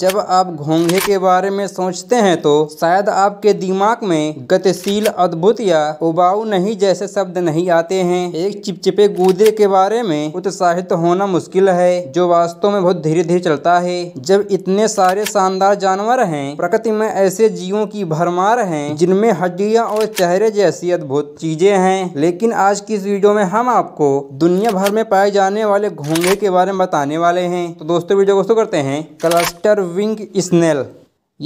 जब आप घोंघे के बारे में सोचते हैं तो शायद आपके दिमाग में गतिशील अद्भुत या उबाऊ नहीं जैसे शब्द नहीं आते हैं एक चिपचिपे गूदे के बारे में उत्साहित होना मुश्किल है जो वास्तव में बहुत धीरे धीरे चलता है जब इतने सारे शानदार जानवर हैं प्रकृति में ऐसे जीवों की भरमार है जिनमें हड्डियां और चेहरे जैसी अद्भुत चीजें हैं लेकिन आज की इस वीडियो में हम आपको दुनिया भर में पाए जाने वाले घोंघे के बारे में बताने वाले हैं तो दोस्तों वीडियो को शुरू करते हैं क्लस्टर विंग स्नेल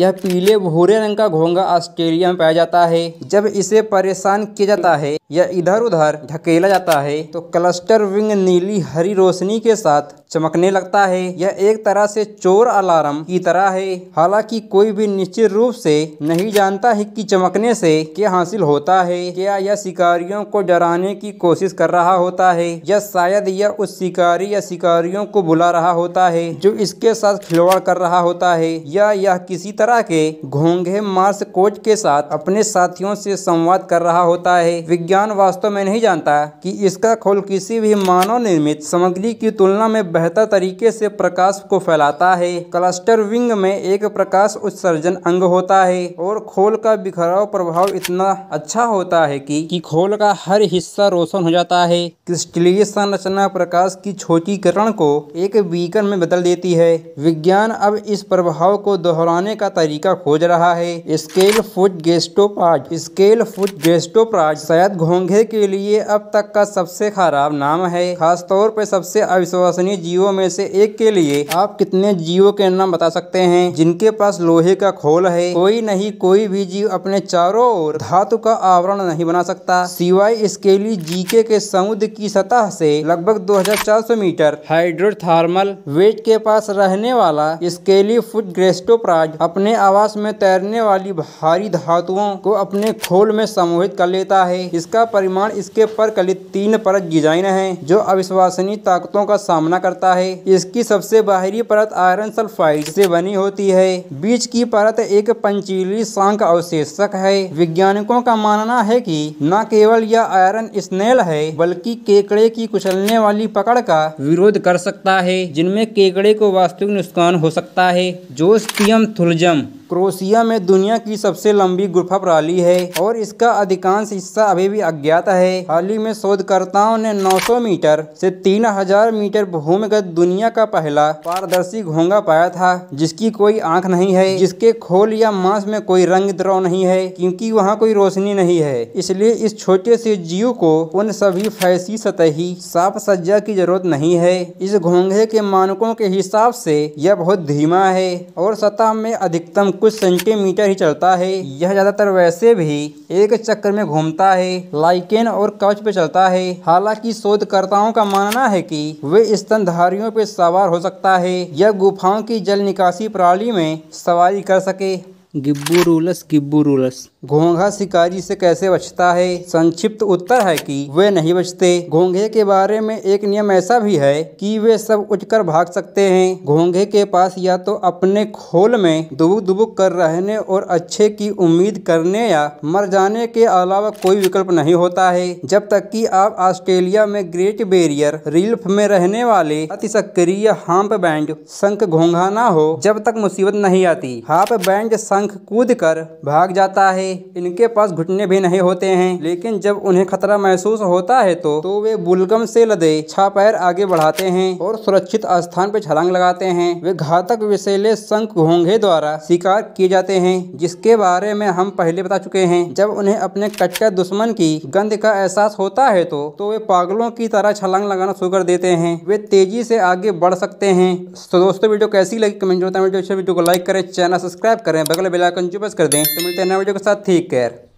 यह पीले भूरे रंग का घोंगा ऑस्ट्रेलिया में पाया जाता है जब इसे परेशान किया जाता है या इधर उधर ढकेला जाता है तो क्लस्टर विंग नीली हरी रोशनी के साथ चमकने लगता है यह एक तरह से चोर अलार्म की तरह है हालांकि कोई भी निश्चित रूप से नहीं जानता है कि चमकने से क्या हासिल होता है क्या यह शिकारियों को डराने की कोशिश कर रहा होता है या शायद यह उस शिकारी या शिकारियों को बुला रहा होता है जो इसके साथ खिलवाड़ कर रहा होता है या यह किसी तरह के घोंघे मार्स कोच के साथ अपने साथियों से संवाद कर रहा होता है विज्ञान वास्तव में नहीं जानता कि इसका खोल किसी भी मानव निर्मित सामग्री की तुलना में बेहतर तरीके से प्रकाश को फैलाता है क्लस्टर विंग में एक प्रकाश उत्सर्जन अंग होता है और खोल का बिखराव प्रभाव इतना अच्छा होता है कि, कि खोल का हर हिस्सा रोशन हो जाता है क्रिस्टलीय संरचना प्रकाश की छोटी किरण को एक बीकन में बदल देती है विज्ञान अब इस प्रभाव को दोहराने का तरीका खोज रहा है scale foot gastropods scale foot gastropods शायद घोंघे के लिए अब तक का सबसे खराब नाम है खासतौर पर सबसे अविश्वसनीय जीव जीवो में से एक के लिए आप कितने जीवो के नाम बता सकते हैं जिनके पास लोहे का खोल है कोई नहीं कोई भी जीव अपने चारों ओर धातु का आवरण नहीं बना सकता सिवाय इसके लिए जीके के समुद्र की सतह से लगभग 2400 मीटर हाइड्रोथर्मल वेट के पास रहने वाला इसके लिए फुट ग्रेस्टोप्राज अपने आवास में तैरने वाली भारी धातुओं को अपने खोल में समूहित कर लेता है इसका परिमाण इसके पर कलित तीन परत डिजाइन है जो अविश्वसनीय ताकतों का सामना करता करता है इसकी सबसे बाहरी परत आयरन सल्फाइड से बनी होती है बीच की परत एक पंचीली सांख अवशेषक है वैज्ञानिकों का मानना है कि न केवल यह आयरन स्नेल है बल्कि केकड़े की कुचलने वाली पकड़ का विरोध कर सकता है जिनमें केकड़े को वास्तविक नुकसान हो सकता है जोस्टियम थुलजम क्रोशिया में दुनिया की सबसे लंबी गुफा प्रणाली है और इसका अधिकांश हिस्सा अभी भी अज्ञात है हाल ही में शोधकर्ताओं ने 900 मीटर से 3000 मीटर भूमिगत दुनिया का पहला पारदर्शी घोंगा पाया था जिसकी कोई आंख नहीं है जिसके खोल या मांस में कोई रंग द्रव नहीं है क्योंकि वहाँ कोई रोशनी नहीं है इसलिए इस छोटे से जीव को उन सभी फैसी सतही साफ सज्जा की जरूरत नहीं है इस घोंघे के मानकों के हिसाब से यह बहुत धीमा है और सतह में अधिकतम कुछ सेंटीमीटर ही चलता है यह ज्यादातर वैसे भी एक चक्कर में घूमता है लाइकेन और कवच पे चलता है हालांकि शोधकर्ताओं का मानना है कि वे स्तनधारियों पे सवार हो सकता है यह गुफाओं की जल निकासी प्रणाली में सवारी कर सके गिब्बू गिब्बू रूलस घोंघा शिकारी से कैसे बचता है संक्षिप्त उत्तर है कि वे नहीं बचते घोंघे के बारे में एक नियम ऐसा भी है कि वे सब उठकर भाग सकते हैं घोंघे के पास या तो अपने खोल में दुबुक दुबुक कर रहने और अच्छे की उम्मीद करने या मर जाने के अलावा कोई विकल्प नहीं होता है जब तक कि आप ऑस्ट्रेलिया में ग्रेट बेरियर रिल्फ में रहने वाले अति सक्रिय हाम्प बैंड शंख घोंघा ना हो जब तक मुसीबत नहीं आती हाफ बैंड शंख कूद कर भाग जाता है इनके पास घुटने भी नहीं होते हैं लेकिन जब उन्हें खतरा महसूस होता है तो तो वे बुलगम से लदे छा पैर आगे बढ़ाते हैं और सुरक्षित स्थान पर छलांग लगाते हैं वे घातक विषैले शंख घोंघे द्वारा शिकार किए जाते हैं जिसके बारे में हम पहले बता चुके हैं जब उन्हें अपने कच्चा दुश्मन की गंध का एहसास होता है तो तो वे पागलों की तरह छलांग लगाना शुरू कर देते हैं वे तेजी से आगे बढ़ सकते हैं तो दोस्तों वीडियो कैसी लगी कमेंट बताएं वीडियो तो वीडियो को लाइक करें चैनल सब्सक्राइब करें बगल बेलाइकन चुपस कर दें तो मिलते हैं नए वीडियो के साथ ठीक केयर